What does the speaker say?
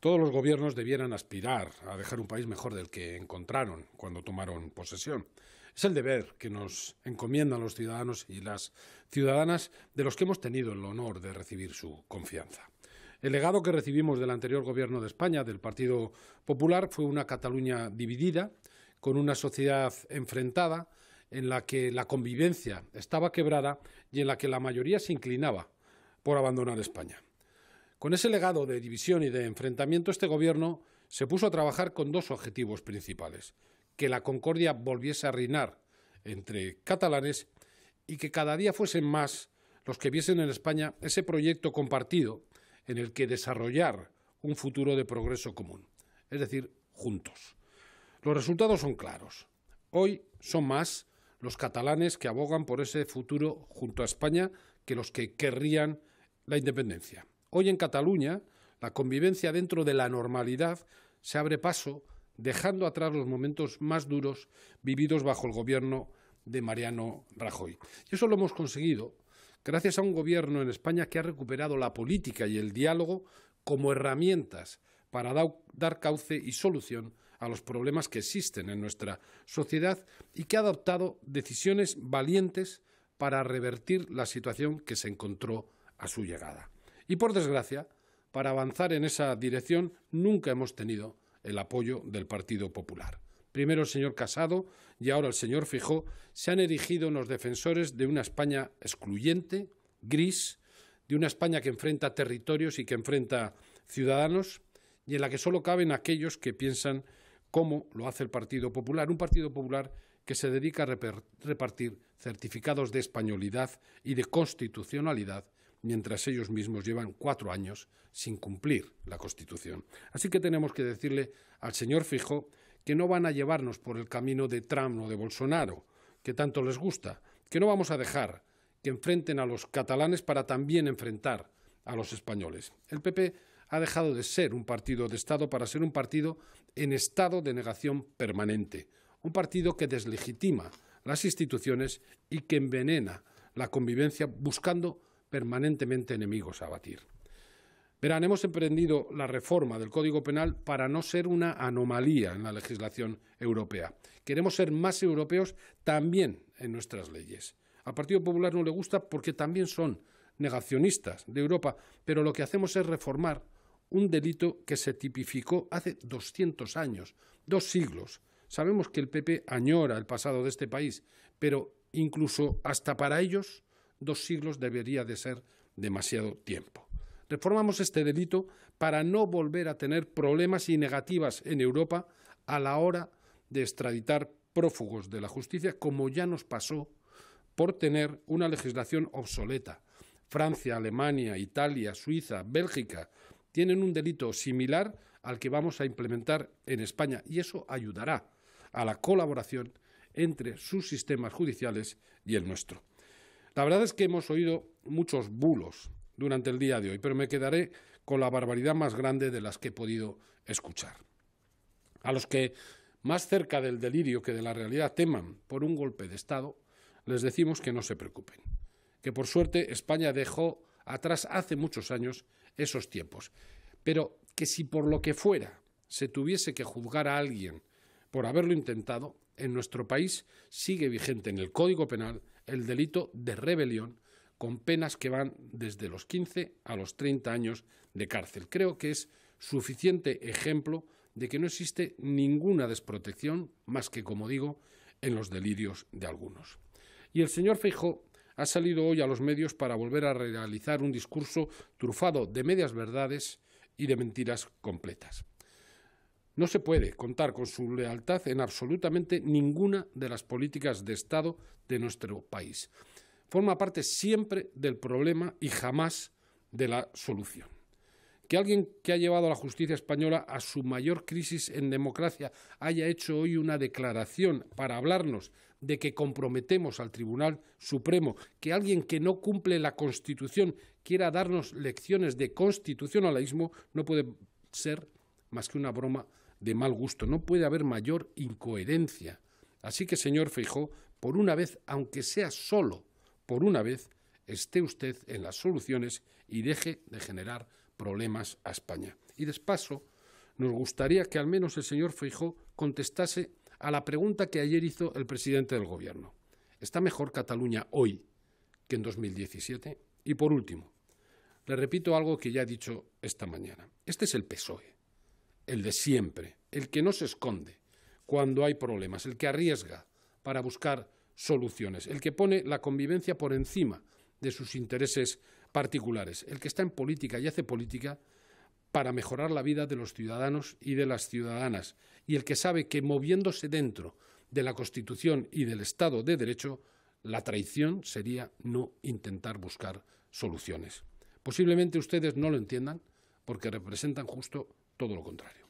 Todos los gobiernos debieran aspirar a dejar un país mejor del que encontraron cuando tomaron posesión. Es el deber que nos encomiendan los ciudadanos y las ciudadanas de los que hemos tenido el honor de recibir su confianza. El legado que recibimos del anterior gobierno de España, del Partido Popular, fue una Cataluña dividida, con una sociedad enfrentada, en la que la convivencia estaba quebrada y en la que la mayoría se inclinaba por abandonar España. Con ese legado de división y de enfrentamiento, este gobierno se puso a trabajar con dos objetivos principales, que la concordia volviese a reinar entre catalanes y que cada día fuesen más los que viesen en España ese proyecto compartido en el que desarrollar un futuro de progreso común, es decir, juntos. Los resultados son claros. Hoy son más los catalanes que abogan por ese futuro junto a España que los que querrían la independencia. Hoy en Cataluña, la convivencia dentro de la normalidad se abre paso, dejando atrás los momentos más duros vividos bajo el gobierno de Mariano Rajoy. Y eso lo hemos conseguido gracias a un gobierno en España que ha recuperado la política y el diálogo como herramientas para dar cauce y solución a los problemas que existen en nuestra sociedad y que ha adoptado decisiones valientes para revertir la situación que se encontró a su llegada. Y por desgracia, para avanzar en esa dirección nunca hemos tenido el apoyo del Partido Popular. Primero el señor Casado y ahora el señor Fijó se han erigido los defensores de una España excluyente, gris, de una España que enfrenta territorios y que enfrenta ciudadanos y en la que solo caben aquellos que piensan como lo hace el Partido Popular, un Partido Popular que se dedica a repartir certificados de españolidad y de constitucionalidad mientras ellos mismos llevan cuatro años sin cumplir la Constitución. Así que tenemos que decirle al señor Fijo que no van a llevarnos por el camino de Trump o de Bolsonaro, que tanto les gusta, que no vamos a dejar que enfrenten a los catalanes para también enfrentar a los españoles. El PP ha dejado de ser un partido de Estado para ser un partido en estado de negación permanente, un partido que deslegitima las instituciones y que envenena la convivencia buscando permanentemente enemigos a batir. Verán, hemos emprendido la reforma del Código Penal para no ser una anomalía en la legislación europea. Queremos ser más europeos también en nuestras leyes. Al Partido Popular no le gusta porque también son negacionistas de Europa, pero lo que hacemos es reformar un delito que se tipificó hace 200 años, dos siglos. Sabemos que el PP añora el pasado de este país, pero incluso hasta para ellos dos siglos debería de ser demasiado tiempo. Reformamos este delito para no volver a tener problemas y negativas en Europa a la hora de extraditar prófugos de la justicia, como ya nos pasó por tener una legislación obsoleta. Francia, Alemania, Italia, Suiza, Bélgica tienen un delito similar al que vamos a implementar en España y eso ayudará a la colaboración entre sus sistemas judiciales y el nuestro. La verdad es que hemos oído muchos bulos durante el día de hoy, pero me quedaré con la barbaridad más grande de las que he podido escuchar. A los que más cerca del delirio que de la realidad teman por un golpe de Estado, les decimos que no se preocupen, que por suerte España dejó atrás hace muchos años esos tiempos, pero que si por lo que fuera se tuviese que juzgar a alguien por haberlo intentado, en nuestro país sigue vigente en el Código Penal el delito de rebelión con penas que van desde los 15 a los 30 años de cárcel. Creo que es suficiente ejemplo de que no existe ninguna desprotección más que, como digo, en los delirios de algunos. Y el señor Feijó ha salido hoy a los medios para volver a realizar un discurso trufado de medias verdades y de mentiras completas. No se puede contar con su lealtad en absolutamente ninguna de las políticas de Estado de nuestro país. Forma parte siempre del problema y jamás de la solución. Que alguien que ha llevado a la justicia española a su mayor crisis en democracia haya hecho hoy una declaración para hablarnos de que comprometemos al Tribunal Supremo, que alguien que no cumple la Constitución quiera darnos lecciones de constitucionalismo, no puede ser más que una broma de mal gusto. No puede haber mayor incoherencia. Así que, señor Feijó, por una vez, aunque sea solo por una vez, esté usted en las soluciones y deje de generar problemas a España. Y paso, nos gustaría que al menos el señor Feijó contestase a la pregunta que ayer hizo el presidente del Gobierno. ¿Está mejor Cataluña hoy que en 2017? Y por último, le repito algo que ya he dicho esta mañana. Este es el PSOE el de siempre, el que no se esconde cuando hay problemas, el que arriesga para buscar soluciones, el que pone la convivencia por encima de sus intereses particulares, el que está en política y hace política para mejorar la vida de los ciudadanos y de las ciudadanas, y el que sabe que moviéndose dentro de la Constitución y del Estado de Derecho, la traición sería no intentar buscar soluciones. Posiblemente ustedes no lo entiendan porque representan justo todo lo contrario.